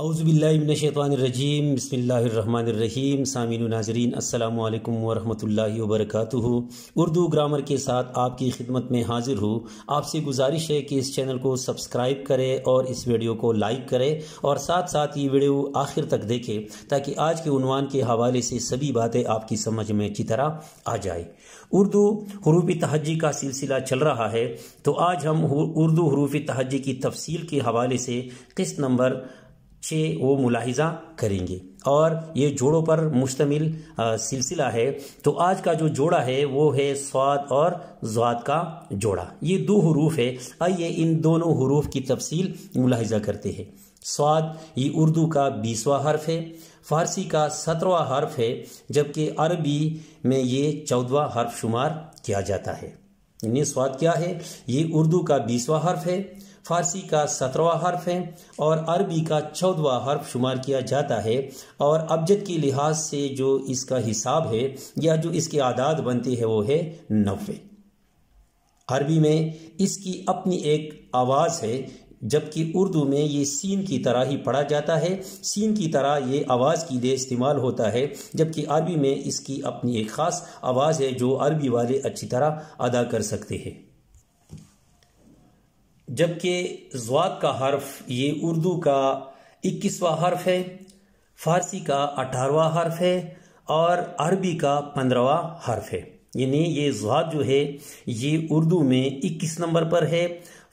अउज़बिल्लिमिनशैतरजीम बसमीम सामिन नाजरीन अल्लाम वरहल वर्क उर्दू ग्रामर के साथ आपकी खिदमत में हाजिर हूँ आपसे गुजारिश है कि इस चैनल को सब्सक्राइब करें और इस वीडियो को लाइक करें और साथ साथ ये वीडियो आखिर तक देखें ताकि आज के ऊनवान के हवाले से सभी बातें आपकी समझ में अच्छी तरह आ जाए उर्दू हरूफी तहजी का सिलसिला चल रहा है तो आज हम उर्दू हरूफ़ी तहजी की तफसील के हवाले से किस्त नंबर से वो मुलाहिजा करेंगे और ये जोड़ों पर मुश्तमिल सिलसिला है तो आज का जो जोड़ा है वो है स्वाद और जवाद का जोड़ा ये दो हरूफ है आइए इन दोनों हरूफ की तफसील मुलाहिजा करते हैं स्वाद ये उर्दू का बीसवा हर्फ है फारसी का सत्रवा हर्फ है जबकि अरबी में ये चौदवा हर्फ शुमार किया जाता है इन स्वाद क्या है ये उर्दू का बीसवा हर्फ है फारसी का सत्रवा हर्फ है और अरबी का चौदवा हर्फ शुमार किया जाता है और अबजद के लिहाज से जो इसका हिसाब है या जो इसके आदाद बनती है वो है नवे अरबी में इसकी अपनी एक आवाज़ है जबकि उर्दू में ये सीन की तरह ही पढ़ा जाता है सीन की तरह ये आवाज़ के लिए इस्तेमाल होता है जबकि अरबी में इसकी अपनी एक ख़ास आवाज़ है जो अरबी वाले अच्छी तरह अदा कर सकते हैं जबकि जवाक का हर्फ ये उर्दू का इक्कीसवा हर्फ है फारसी का अठारवा हर्फ है और अरबी का पंद्रवा हर्फ है यानी ये जवाक जो है ये उर्दू में इक्कीस नंबर पर है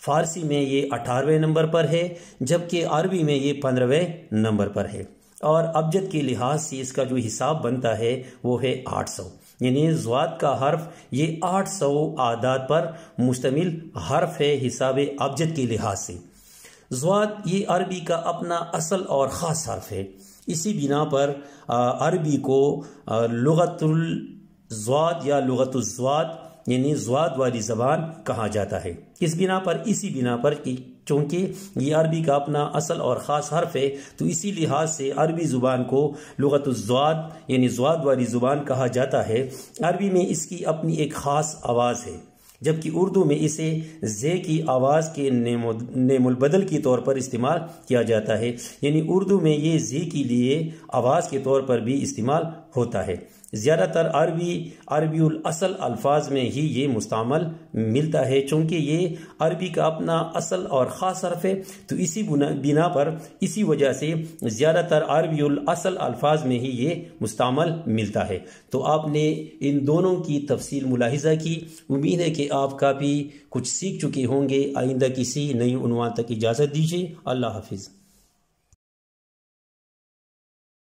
फारसी में ये अठारहवें नंबर पर है जबकि अरबी में ये पंद्रहवें नंबर पर है और अबजद के लिहाज से इसका जो हिसाब बनता है वो है आठ सौ यानी ज़्वात का हर्फ ये आठ सौ आदात पर मुश्तमिल हर्फ है हिसाब अबजद के लिहाज से ज़्वात ये अरबी का अपना असल और ख़ास हर्फ है इसी बिना पर अरबी को लगतुल ज़्वात या लगतुल्ज़्वात यानी जवाद वाली ज़बान कहा जाता है इस बिना पर इसी बिना पर कि चूँकि ये अरबी का अपना असल और ख़ास हर्फ है तो इसी लिहाज से अरबी ज़ुबान को लगतुजवाद यानी जवाद वाली ज़ुबान कहा जाता है अरबी में इसकी अपनी एक ख़ास आवाज़ है जबकि उर्दू में इसे जे की आवाज़ के नेमुलबदल के तौर पर इस्तेमाल किया जाता है यानी उर्दू में ये जे के लिए आवाज़ के तौर पर भी इस्तेमाल होता है ज़्यादातर अरबी अरबी असल अल्फाज में ही ये मुस्तमल मिलता है चूँकि ये अरबी का अपना असल और ख़ास हरफ है तो इसी बिना पर इसी वजह से ज़्यादातर अरबी असल अल्फाज में ही ये मुस्तमल मिलता है तो आपने इन दोनों की तफसील मुलाहजा की उम्मीद है कि आप काफ़ी कुछ सीख चुके होंगे आइंदा किसी नई उनवान तक इजाज़त दीजिए अल्लाह हाफिज़